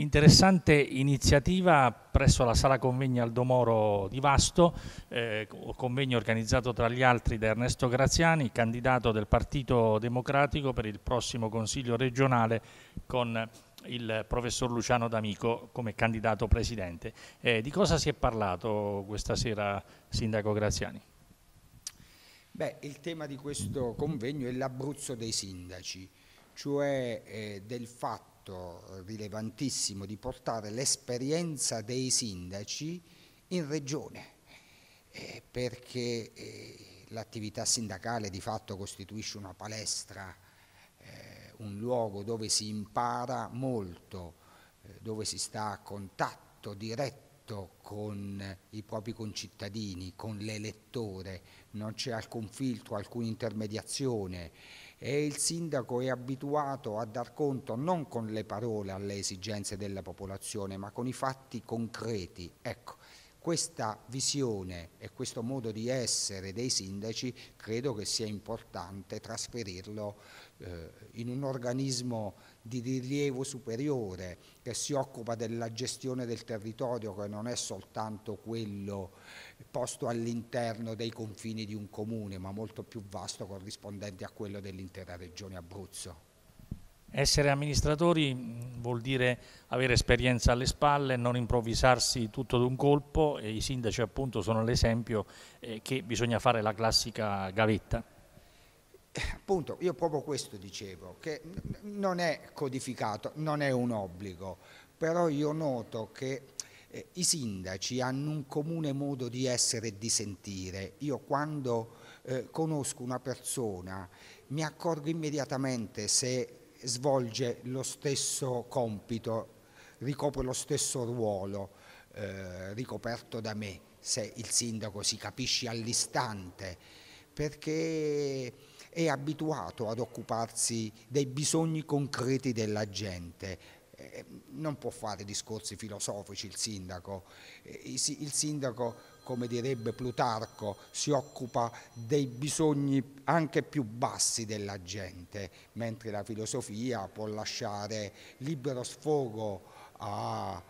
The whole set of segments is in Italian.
Interessante iniziativa presso la sala convegni Aldomoro di Vasto, eh, convegno organizzato tra gli altri da Ernesto Graziani, candidato del Partito Democratico per il prossimo Consiglio regionale con il professor Luciano D'Amico come candidato presidente. Eh, di cosa si è parlato questa sera, Sindaco Graziani? Beh, il tema di questo convegno è l'Abruzzo dei sindaci, cioè eh, del fatto fatto eh, rilevantissimo di portare l'esperienza dei sindaci in regione, eh, perché eh, l'attività sindacale di fatto costituisce una palestra, eh, un luogo dove si impara molto, eh, dove si sta a contatto diretto rapporto con i propri concittadini, con l'elettore, non c'è alcun filtro, alcuna intermediazione e il sindaco è abituato a dar conto non con le parole alle esigenze della popolazione ma con i fatti concreti. Ecco, questa visione e questo modo di essere dei sindaci credo che sia importante trasferirlo eh, in un organismo di rilievo superiore che si occupa della gestione del territorio che non è soltanto quello posto all'interno dei confini di un comune ma molto più vasto corrispondente a quello dell'intera regione Abruzzo. Essere amministratori mm, vuol dire avere esperienza alle spalle, non improvvisarsi tutto d'un colpo e i sindaci appunto sono l'esempio eh, che bisogna fare la classica gavetta. Eh, appunto, io proprio questo dicevo, che non è codificato, non è un obbligo, però io noto che eh, i sindaci hanno un comune modo di essere e di sentire. Io quando eh, conosco una persona mi accorgo immediatamente se svolge lo stesso compito, ricopre lo stesso ruolo eh, ricoperto da me, se il sindaco si capisce all'istante, perché è abituato ad occuparsi dei bisogni concreti della gente eh, non può fare discorsi filosofici il sindaco, eh, il sindaco come direbbe Plutarco, si occupa dei bisogni anche più bassi della gente, mentre la filosofia può lasciare libero sfogo a,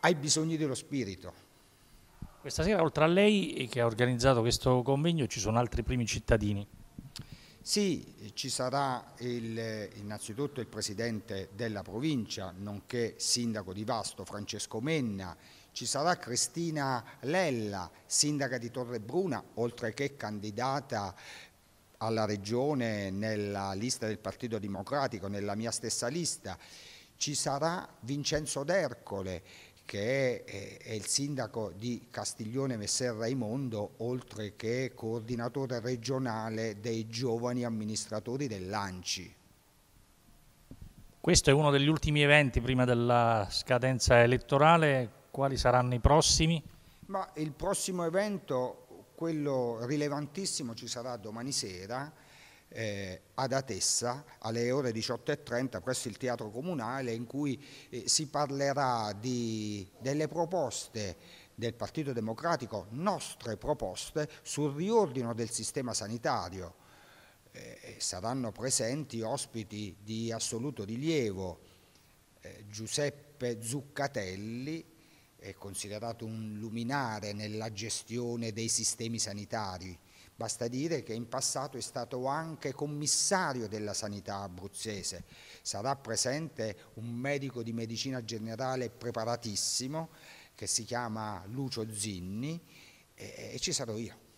ai bisogni dello spirito. Questa sera, oltre a lei eh, che ha organizzato questo convegno, ci sono altri primi cittadini. Sì, ci sarà il, innanzitutto il presidente della provincia, nonché sindaco di Vasto, Francesco Menna, ci sarà Cristina Lella, sindaca di Torrebruna, oltre che candidata alla regione nella lista del Partito Democratico, nella mia stessa lista. Ci sarà Vincenzo D'Ercole, che è, è il sindaco di Castiglione Messer Raimondo, oltre che coordinatore regionale dei giovani amministratori dell'ANCI. Questo è uno degli ultimi eventi prima della scadenza elettorale, quali saranno i prossimi? Ma il prossimo evento, quello rilevantissimo, ci sarà domani sera eh, ad Atessa alle ore 18.30 presso il Teatro Comunale in cui eh, si parlerà di, delle proposte del Partito Democratico, nostre proposte sul riordino del sistema sanitario. Eh, saranno presenti ospiti di assoluto rilievo eh, Giuseppe Zuccatelli, è considerato un luminare nella gestione dei sistemi sanitari Basta dire che in passato è stato anche commissario della sanità abruzzese. Sarà presente un medico di medicina generale preparatissimo che si chiama Lucio Zinni e, ci sarò io.